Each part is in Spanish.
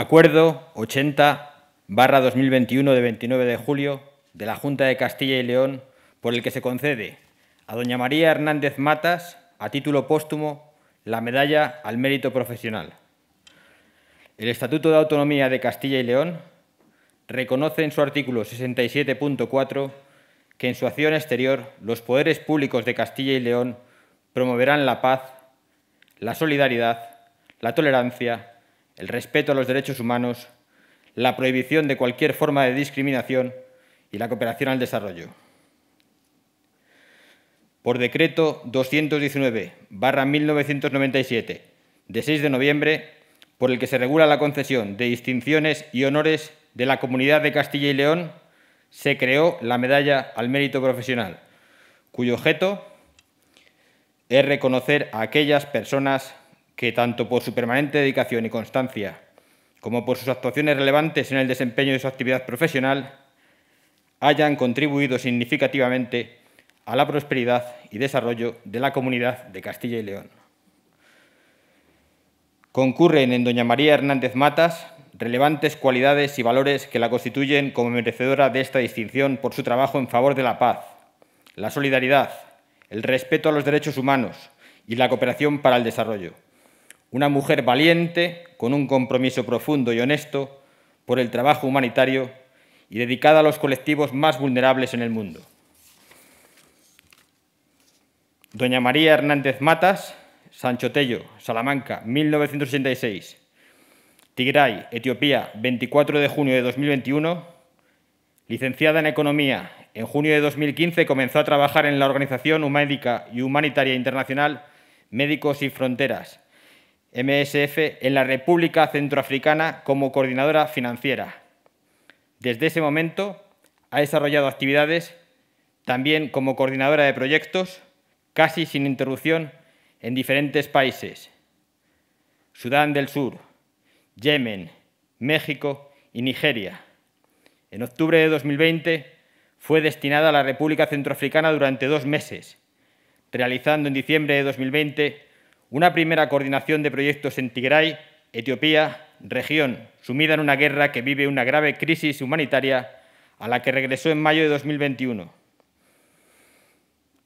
Acuerdo 80 2021 de 29 de julio de la Junta de Castilla y León por el que se concede a doña María Hernández Matas, a título póstumo, la medalla al mérito profesional. El Estatuto de Autonomía de Castilla y León reconoce en su artículo 67.4 que en su acción exterior los poderes públicos de Castilla y León promoverán la paz, la solidaridad, la tolerancia, el respeto a los derechos humanos, la prohibición de cualquier forma de discriminación y la cooperación al desarrollo. Por decreto 219-1997, de 6 de noviembre, por el que se regula la concesión de distinciones y honores de la Comunidad de Castilla y León, se creó la Medalla al Mérito Profesional, cuyo objeto es reconocer a aquellas personas que tanto por su permanente dedicación y constancia, como por sus actuaciones relevantes en el desempeño de su actividad profesional, hayan contribuido significativamente a la prosperidad y desarrollo de la comunidad de Castilla y León. Concurren en doña María Hernández Matas relevantes cualidades y valores que la constituyen como merecedora de esta distinción por su trabajo en favor de la paz, la solidaridad, el respeto a los derechos humanos y la cooperación para el desarrollo. Una mujer valiente, con un compromiso profundo y honesto por el trabajo humanitario y dedicada a los colectivos más vulnerables en el mundo. Doña María Hernández Matas, Sancho Tello, Salamanca, 1986. Tigray, Etiopía, 24 de junio de 2021. Licenciada en Economía, en junio de 2015 comenzó a trabajar en la Organización Médica y Humanitaria Internacional Médicos y Fronteras, MSF en la República Centroafricana como coordinadora financiera. Desde ese momento ha desarrollado actividades también como coordinadora de proyectos, casi sin interrupción, en diferentes países. Sudán del Sur, Yemen, México y Nigeria. En octubre de 2020 fue destinada a la República Centroafricana durante dos meses, realizando en diciembre de 2020 una primera coordinación de proyectos en Tigray, Etiopía, región sumida en una guerra que vive una grave crisis humanitaria a la que regresó en mayo de 2021.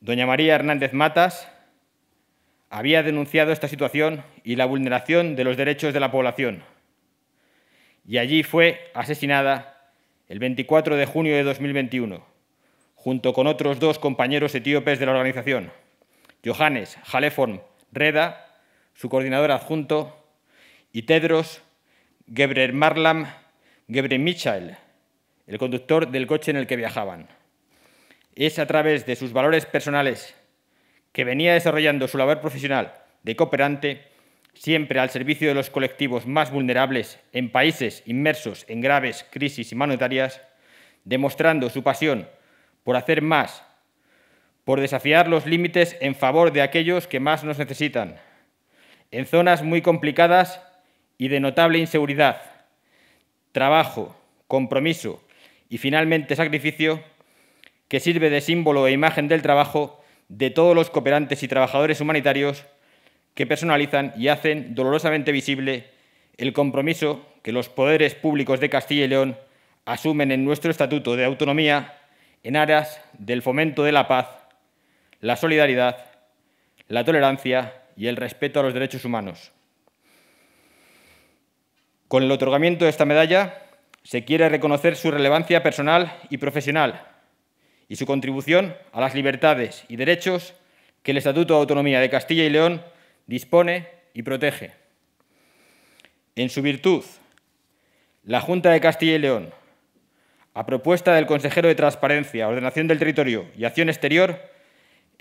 Doña María Hernández Matas había denunciado esta situación y la vulneración de los derechos de la población. Y allí fue asesinada el 24 de junio de 2021, junto con otros dos compañeros etíopes de la organización, Johannes Haleform Reda, su coordinador adjunto, y Tedros Gebre Marlam Gebre Michael, el conductor del coche en el que viajaban. Es a través de sus valores personales que venía desarrollando su labor profesional de cooperante, siempre al servicio de los colectivos más vulnerables en países inmersos en graves crisis humanitarias, demostrando su pasión por hacer más por desafiar los límites en favor de aquellos que más nos necesitan, en zonas muy complicadas y de notable inseguridad, trabajo, compromiso y finalmente sacrificio, que sirve de símbolo e imagen del trabajo de todos los cooperantes y trabajadores humanitarios que personalizan y hacen dolorosamente visible el compromiso que los poderes públicos de Castilla y León asumen en nuestro Estatuto de Autonomía en aras del fomento de la paz la solidaridad, la tolerancia y el respeto a los derechos humanos. Con el otorgamiento de esta medalla se quiere reconocer su relevancia personal y profesional y su contribución a las libertades y derechos que el Estatuto de Autonomía de Castilla y León dispone y protege. En su virtud, la Junta de Castilla y León, a propuesta del consejero de Transparencia, Ordenación del Territorio y Acción Exterior,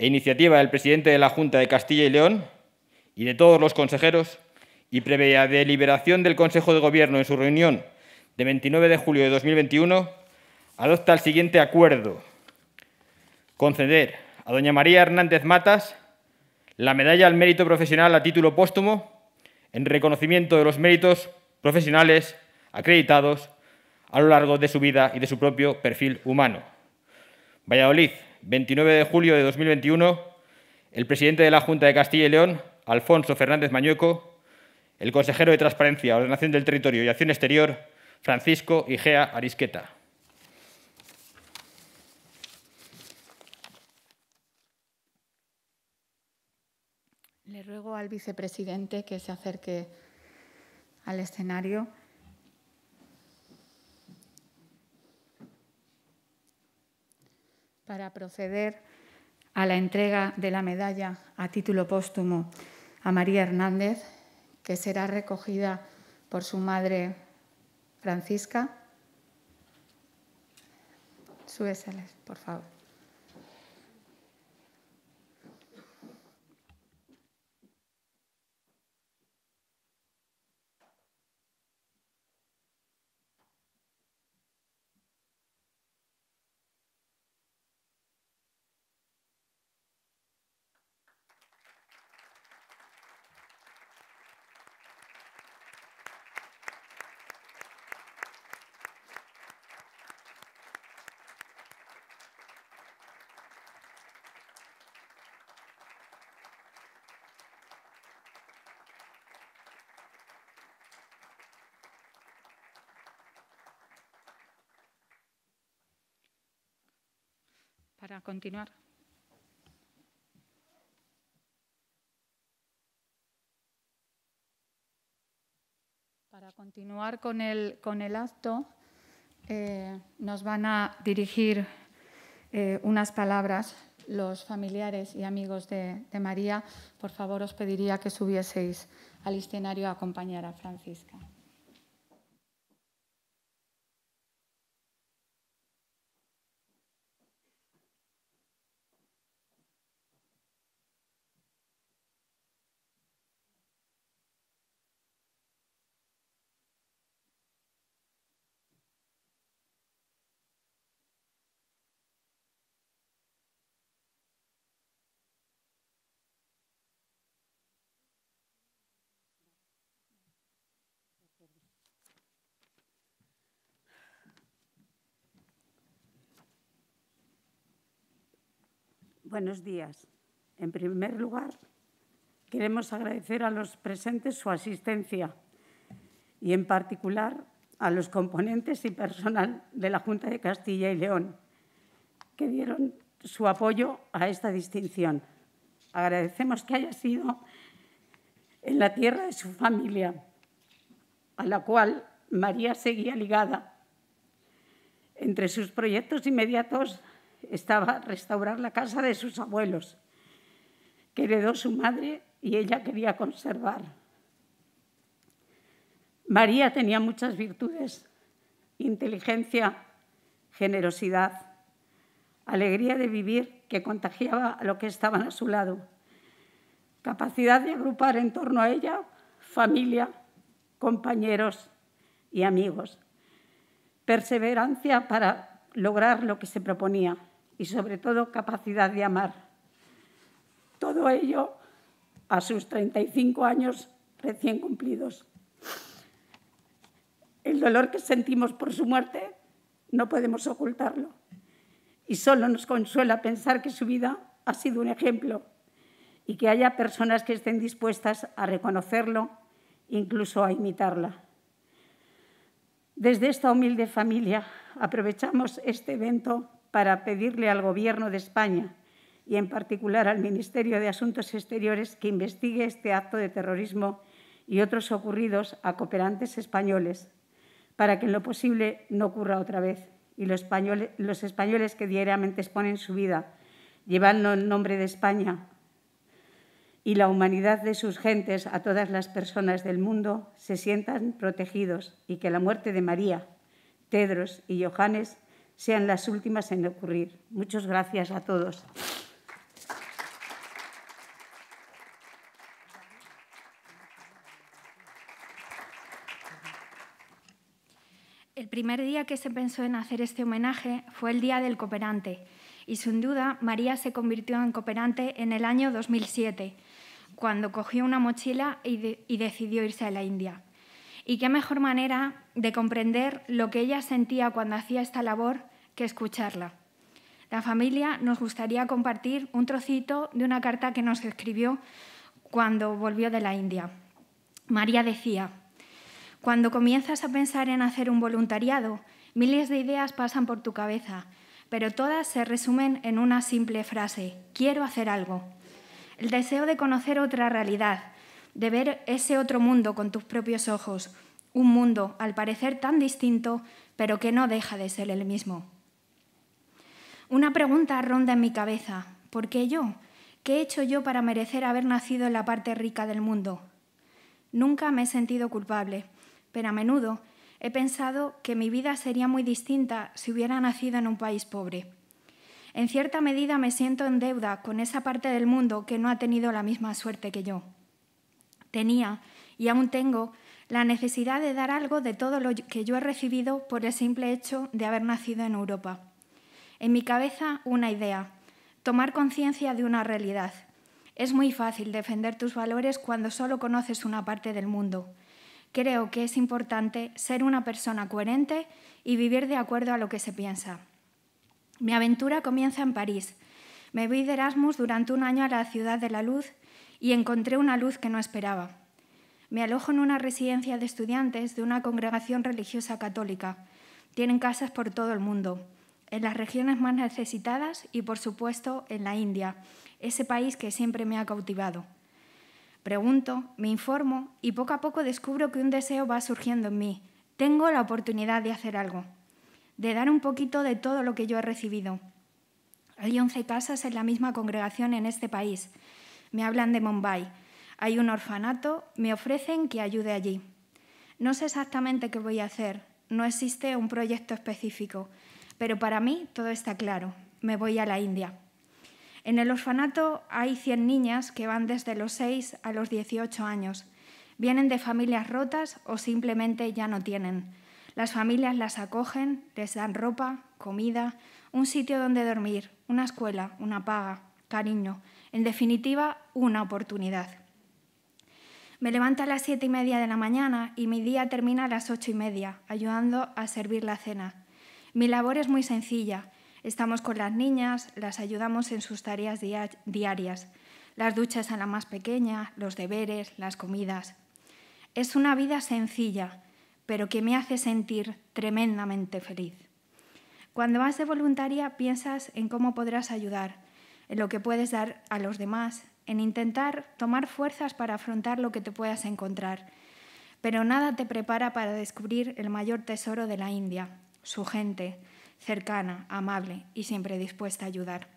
e iniciativa del presidente de la Junta de Castilla y León y de todos los consejeros, y previa deliberación del Consejo de Gobierno en su reunión de 29 de julio de 2021, adopta el siguiente acuerdo. Conceder a doña María Hernández Matas la medalla al mérito profesional a título póstumo en reconocimiento de los méritos profesionales acreditados a lo largo de su vida y de su propio perfil humano. Valladolid, 29 de julio de 2021, el presidente de la Junta de Castilla y León, Alfonso Fernández Mañueco, el consejero de Transparencia, Ordenación del Territorio y Acción Exterior, Francisco Igea Arisqueta. Le ruego al vicepresidente que se acerque al escenario. para proceder a la entrega de la medalla a título póstumo a María Hernández, que será recogida por su madre Francisca. Súbeseles, por favor. para continuar. Para continuar con el, con el acto, eh, nos van a dirigir eh, unas palabras los familiares y amigos de, de María. Por favor, os pediría que subieseis al escenario a acompañar a Francisca. Buenos días. En primer lugar, queremos agradecer a los presentes su asistencia y, en particular, a los componentes y personal de la Junta de Castilla y León, que dieron su apoyo a esta distinción. Agradecemos que haya sido en la tierra de su familia, a la cual María seguía ligada. Entre sus proyectos inmediatos estaba restaurar la casa de sus abuelos, que heredó su madre y ella quería conservar. María tenía muchas virtudes, inteligencia, generosidad, alegría de vivir que contagiaba a los que estaban a su lado, capacidad de agrupar en torno a ella familia, compañeros y amigos, perseverancia para lograr lo que se proponía, y sobre todo capacidad de amar. Todo ello a sus 35 años recién cumplidos. El dolor que sentimos por su muerte no podemos ocultarlo y solo nos consuela pensar que su vida ha sido un ejemplo y que haya personas que estén dispuestas a reconocerlo, incluso a imitarla. Desde esta humilde familia aprovechamos este evento para pedirle al Gobierno de España y en particular al Ministerio de Asuntos Exteriores que investigue este acto de terrorismo y otros ocurridos a cooperantes españoles para que en lo posible no ocurra otra vez y los españoles, que diariamente exponen su vida llevando el nombre de España y la humanidad de sus gentes a todas las personas del mundo se sientan protegidos y que la muerte de María, Tedros y Johannes sean las últimas en ocurrir. Muchas gracias a todos. El primer día que se pensó en hacer este homenaje fue el Día del Cooperante y sin duda María se convirtió en cooperante en el año 2007, cuando cogió una mochila y, decidió irse a la India. Y qué mejor manera de comprender lo que ella sentía cuando hacía esta labor que escucharla. La familia nos gustaría compartir un trocito de una carta que nos escribió cuando volvió de la India. María decía, cuando comienzas a pensar en hacer un voluntariado, miles de ideas pasan por tu cabeza, pero todas se resumen en una simple frase, quiero hacer algo. El deseo de conocer otra realidad, de ver ese otro mundo con tus propios ojos, un mundo al parecer tan distinto, pero que no deja de ser el mismo. Una pregunta ronda en mi cabeza. ¿Por qué yo? ¿Qué he hecho yo para merecer haber nacido en la parte rica del mundo? Nunca me he sentido culpable, pero a menudo he pensado que mi vida sería muy distinta si hubiera nacido en un país pobre. En cierta medida me siento en deuda con esa parte del mundo que no ha tenido la misma suerte que yo. Tenía, y aún tengo, la necesidad de dar algo de todo lo que yo he recibido por el simple hecho de haber nacido en Europa. En mi cabeza una idea, tomar conciencia de una realidad. Es muy fácil defender tus valores cuando solo conoces una parte del mundo. Creo que es importante ser una persona coherente y vivir de acuerdo a lo que se piensa. Mi aventura comienza en París. Me vi de Erasmus durante un año a la ciudad de la luz y encontré una luz que no esperaba. Me alojo en una residencia de estudiantes de una congregación religiosa católica. Tienen casas por todo el mundo en las regiones más necesitadas y, por supuesto, en la India, ese país que siempre me ha cautivado. Pregunto, me informo y poco a poco descubro que un deseo va surgiendo en mí. Tengo la oportunidad de hacer algo, de dar un poquito de todo lo que yo he recibido. Hay 11 casas en la misma congregación en este país. Me hablan de Mumbai. Hay un orfanato, me ofrecen que ayude allí. No sé exactamente qué voy a hacer, no existe un proyecto específico, pero para mí todo está claro. Me voy a la India. En el orfanato hay 100 niñas que van desde los 6 a los 18 años. Vienen de familias rotas o simplemente ya no tienen. Las familias las acogen, les dan ropa, comida, un sitio donde dormir, una escuela, una paga, cariño, en definitiva, una oportunidad. Me levanto a las siete y media de la mañana y mi día termina a las ocho y media, ayudando a servir la cena. Mi labor es muy sencilla. Estamos con las niñas, las ayudamos en sus tareas diarias, las duchas a la más pequeña, los deberes, las comidas. Es una vida sencilla, pero que me hace sentir tremendamente feliz. Cuando vas de voluntaria piensas en cómo podrás ayudar, en lo que puedes dar a los demás, en intentar tomar fuerzas para afrontar lo que te puedas encontrar. Pero nada te prepara para descubrir el mayor tesoro de la India, su gente, cercana, amable y siempre dispuesta a ayudar.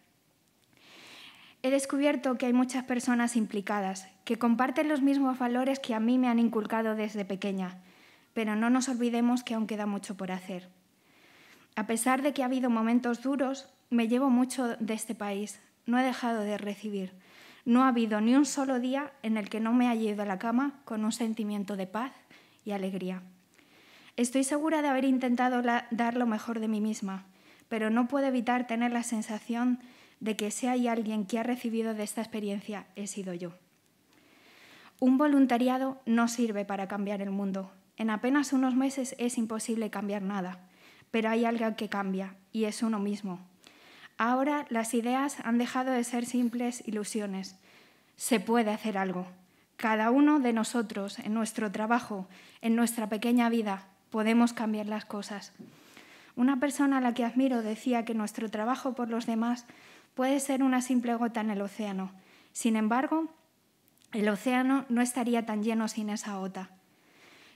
He descubierto que hay muchas personas implicadas que comparten los mismos valores que a mí me han inculcado desde pequeña, pero no nos olvidemos que aún queda mucho por hacer. A pesar de que ha habido momentos duros, me llevo mucho de este país, no he dejado de recibir. No ha habido ni un solo día en el que no me haya ido a la cama con un sentimiento de paz y alegría. Estoy segura de haber intentado dar lo mejor de mí misma, pero no puedo evitar tener la sensación de que si hay alguien que ha recibido de esta experiencia, he sido yo. Un voluntariado no sirve para cambiar el mundo. En apenas unos meses es imposible cambiar nada, pero hay algo que cambia, y es uno mismo. Ahora las ideas han dejado de ser simples ilusiones. Se puede hacer algo. Cada uno de nosotros, en nuestro trabajo, en nuestra pequeña vida, podemos cambiar las cosas. Una persona a la que admiro decía que nuestro trabajo por los demás puede ser una simple gota en el océano. Sin embargo, el océano no estaría tan lleno sin esa gota.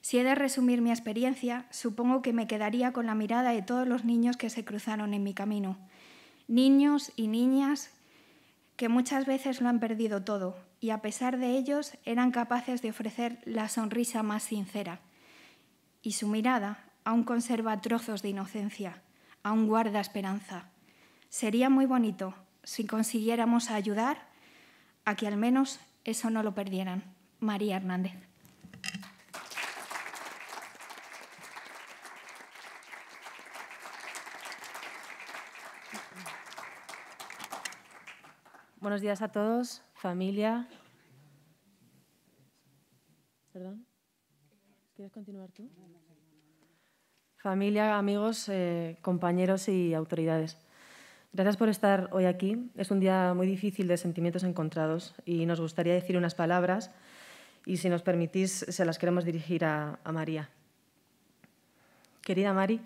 Si he de resumir mi experiencia, supongo que me quedaría con la mirada de todos los niños que se cruzaron en mi camino. Niños y niñas que muchas veces lo han perdido todo y a pesar de ellos eran capaces de ofrecer la sonrisa más sincera y su mirada aún conserva trozos de inocencia, aún guarda esperanza. Sería muy bonito si consiguiéramos ayudar a que al menos eso no lo perdieran. María Hernández. Buenos días a todos, familia. Perdón. ¿Quieres continuar tú? Familia, amigos, eh, compañeros y autoridades. Gracias por estar hoy aquí. Es un día muy difícil de sentimientos encontrados y nos gustaría decir unas palabras y si nos permitís se las queremos dirigir a, a María. Querida Mari,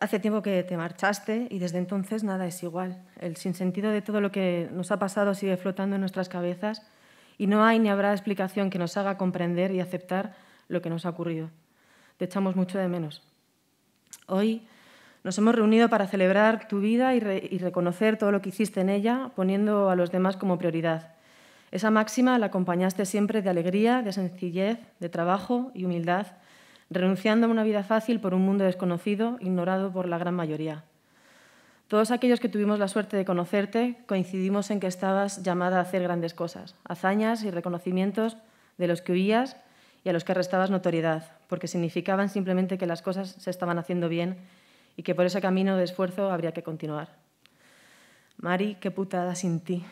hace tiempo que te marchaste y desde entonces nada es igual. El sinsentido de todo lo que nos ha pasado sigue flotando en nuestras cabezas y no hay ni habrá explicación que nos haga comprender y aceptar lo que nos ha ocurrido. Te echamos mucho de menos. Hoy nos hemos reunido para celebrar tu vida y, reconocer todo lo que hiciste en ella, poniendo a los demás como prioridad. Esa máxima la acompañaste siempre de alegría, de sencillez, de trabajo y humildad, renunciando a una vida fácil por un mundo desconocido, ignorado por la gran mayoría. Todos aquellos que tuvimos la suerte de conocerte coincidimos en que estabas llamada a hacer grandes cosas, hazañas y reconocimientos de los que huías y a los que restabas notoriedad, porque significaban simplemente que las cosas se estaban haciendo bien y que por ese camino de esfuerzo habría que continuar. Mari, qué putada sin ti.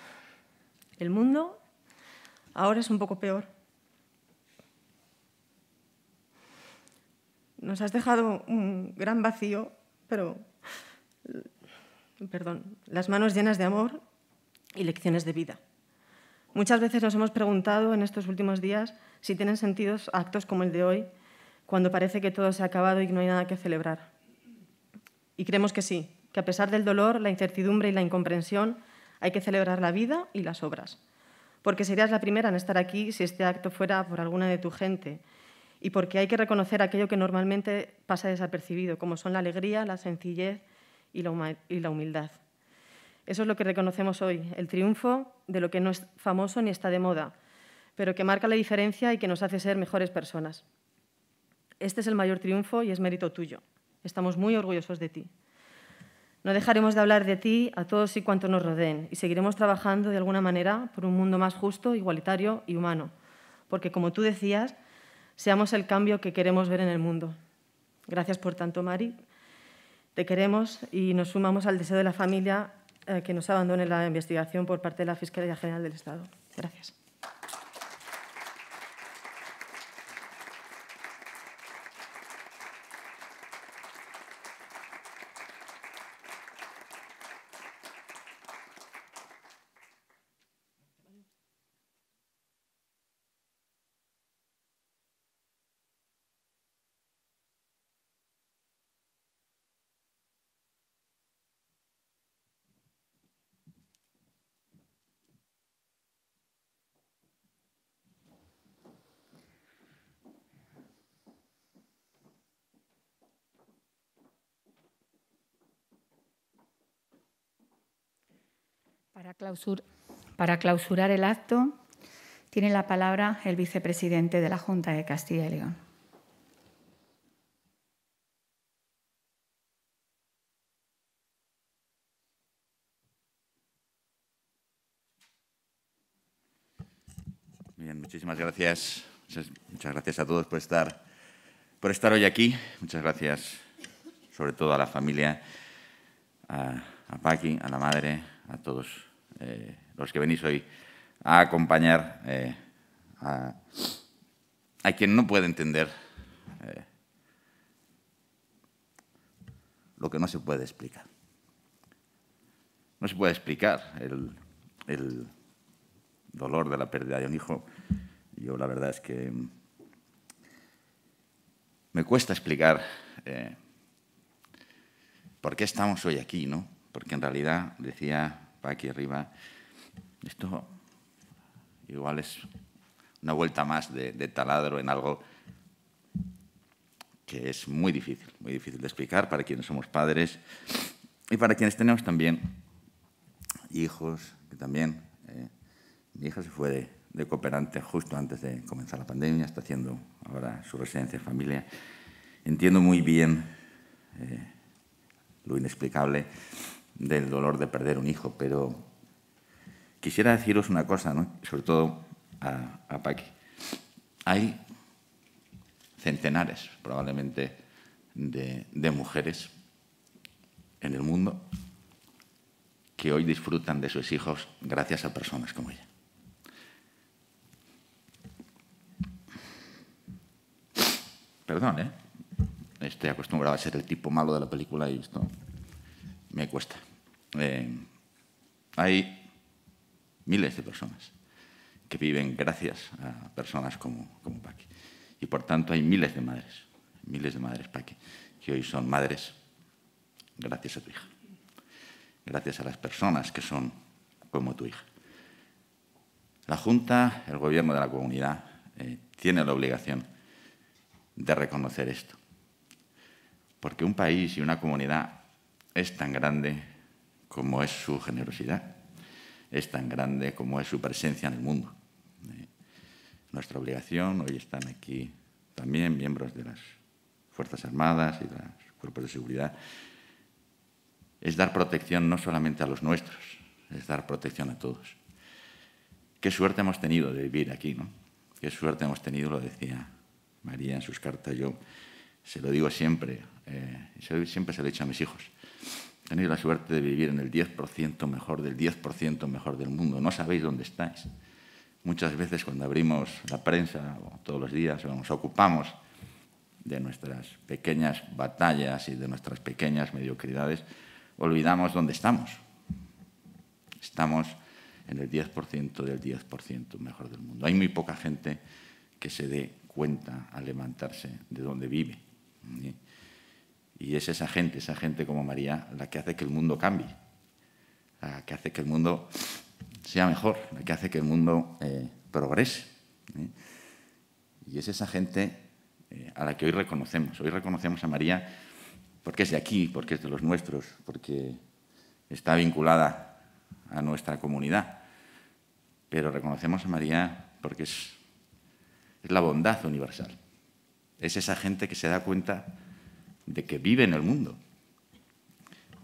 El mundo ahora es un poco peor. Nos has dejado un gran vacío, pero, perdón, las manos llenas de amor y lecciones de vida. Muchas veces nos hemos preguntado en estos últimos días si tienen sentido actos como el de hoy, cuando parece que todo se ha acabado y no hay nada que celebrar. Y creemos que sí, que a pesar del dolor, la incertidumbre y la incomprensión, hay que celebrar la vida y las obras. Porque serías la primera en estar aquí si este acto fuera por alguna de tu gente. Y porque hay que reconocer aquello que normalmente pasa desapercibido, como son la alegría, la sencillez y la humildad. Eso es lo que reconocemos hoy, el triunfo de lo que no es famoso ni está de moda, pero que marca la diferencia y que nos hace ser mejores personas. Este es el mayor triunfo y es mérito tuyo. Estamos muy orgullosos de ti. No dejaremos de hablar de ti a todos y cuantos nos rodeen y seguiremos trabajando de alguna manera por un mundo más justo, igualitario y humano, porque como tú decías, seamos el cambio que queremos ver en el mundo. Gracias por tanto, Mari. Te queremos y nos sumamos al deseo de la familia eh, que nos abandone la investigación por parte de la Fiscalía General del Estado. Gracias. Para, clausurar el acto, tiene la palabra el vicepresidente de la Junta de Castilla y León. muchísimas gracias. Muchas gracias a todos por estar, por estar hoy aquí. Muchas gracias sobre todo a la familia, a, a Paqui, a la madre, a todos eh, los que venís hoy a acompañar eh, a, quien no puede entender eh, lo que no se puede explicar. No se puede explicar el, dolor de la pérdida de un hijo. Yo la verdad es que me cuesta explicar por qué estamos hoy aquí, ¿no? Porque en realidad, decía aquí arriba. Esto igual es una vuelta más de, taladro en algo que es muy difícil, muy difícil de explicar para quienes somos padres y para quienes tenemos también hijos, que también eh, mi hija se fue de, cooperante justo antes de comenzar la pandemia, está haciendo ahora su residencia en familia. Entiendo muy bien eh, lo inexplicable del dolor de perder un hijo, pero quisiera deciros una cosa, ¿no? sobre todo a, Paqui. Hay centenares, probablemente, de, de mujeres en el mundo que hoy disfrutan de sus hijos gracias a personas como ella. Perdón, ¿eh? Estoy acostumbrado a ser el tipo malo de la película y esto me cuesta. Eh, hay miles de personas que viven gracias a personas como, como Paqui. Y por tanto hay miles de madres, miles de madres Paqui, que hoy son madres gracias a tu hija, gracias a las personas que son como tu hija. La Junta, el gobierno de la comunidad, eh, tiene la obligación de reconocer esto, porque un país y una comunidad es tan grande como es su generosidad, es tan grande como es su presencia en el mundo. Eh, nuestra obligación, hoy están aquí también miembros de las Fuerzas Armadas y de los cuerpos de seguridad, es dar protección no solamente a los nuestros, es dar protección a todos. Qué suerte hemos tenido de vivir aquí, ¿no? Qué suerte hemos tenido, lo decía María en sus cartas. Yo se lo digo siempre, eh, siempre se lo he dicho a mis hijos. Tenéis la suerte de vivir en el 10% mejor del 10% mejor del mundo. No sabéis dónde estáis. Muchas veces cuando abrimos la prensa, o todos los días, o nos ocupamos de nuestras pequeñas batallas y de nuestras pequeñas mediocridades, olvidamos dónde estamos. Estamos en el 10% del 10% mejor del mundo. Hay muy poca gente que se dé cuenta al levantarse de dónde vive. Y es esa gente, esa gente como María, la que hace que el mundo cambie, la que hace que el mundo sea mejor, la que hace que el mundo eh, progrese. ¿eh? Y es esa gente eh, a la que hoy reconocemos. Hoy reconocemos a María porque es de aquí, porque es de los nuestros, porque está vinculada a nuestra comunidad. Pero reconocemos a María porque es, es la bondad universal. Es esa gente que se da cuenta de que vive en el mundo,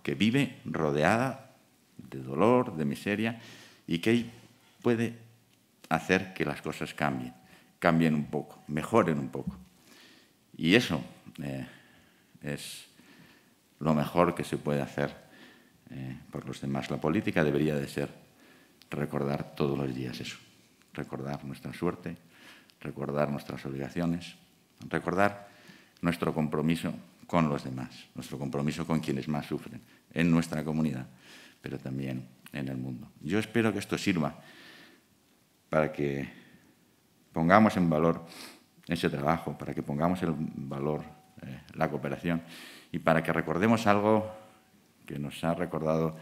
que vive rodeada de dolor, de miseria, y que puede hacer que las cosas cambien, cambien un poco, mejoren un poco. Y eso eh, es lo mejor que se puede hacer eh, por los demás. La política debería de ser recordar todos los días eso, recordar nuestra suerte, recordar nuestras obligaciones, recordar nuestro compromiso con los demás, nuestro compromiso con quienes más sufren, en nuestra comunidad, pero también en el mundo. Yo espero que esto sirva para que pongamos en valor ese trabajo, para que pongamos en valor eh, la cooperación y para que recordemos algo que nos ha recordado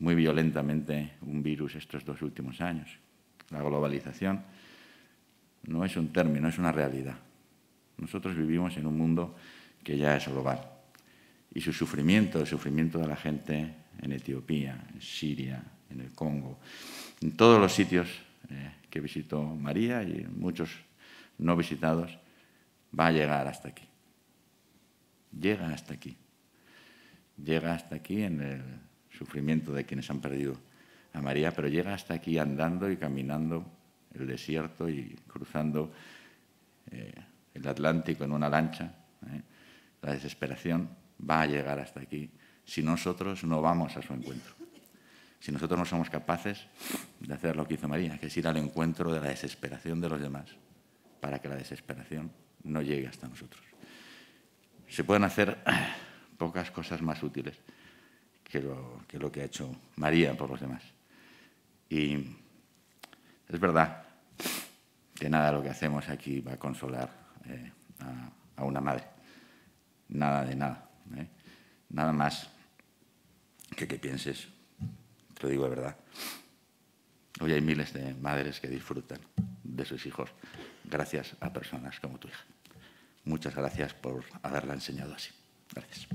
muy violentamente un virus estos dos últimos años. La globalización no es un término, es una realidad. Nosotros vivimos en un mundo que ya es global. Y su sufrimiento, el sufrimiento de la gente en Etiopía, en Siria, en el Congo, en todos los sitios eh, que visitó María y muchos no visitados, va a llegar hasta aquí. Llega hasta aquí. Llega hasta aquí en el sufrimiento de quienes han perdido a María, pero llega hasta aquí andando y caminando el desierto y cruzando eh, el Atlántico en una lancha. Eh, la desesperación va a llegar hasta aquí si nosotros no vamos a su encuentro. Si nosotros no somos capaces de hacer lo que hizo María, que es ir al encuentro de la desesperación de los demás, para que la desesperación no llegue hasta nosotros. Se pueden hacer pocas cosas más útiles que lo que, ha hecho María por los demás. Y es verdad que nada de lo que hacemos aquí va a consolar eh, a una madre nada de nada. ¿eh? Nada más que que pienses. Te lo digo de verdad. Hoy hay miles de madres que disfrutan de sus hijos gracias a personas como tu hija. Muchas gracias por haberla enseñado así. Gracias.